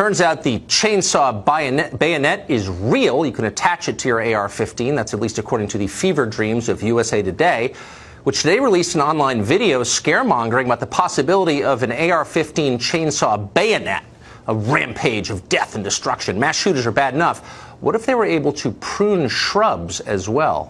Turns out the chainsaw bayonet, bayonet is real. You can attach it to your AR 15. That's at least according to the fever dreams of USA Today, which today released an online video scaremongering about the possibility of an AR 15 chainsaw bayonet, a rampage of death and destruction. Mass shooters are bad enough. What if they were able to prune shrubs as well?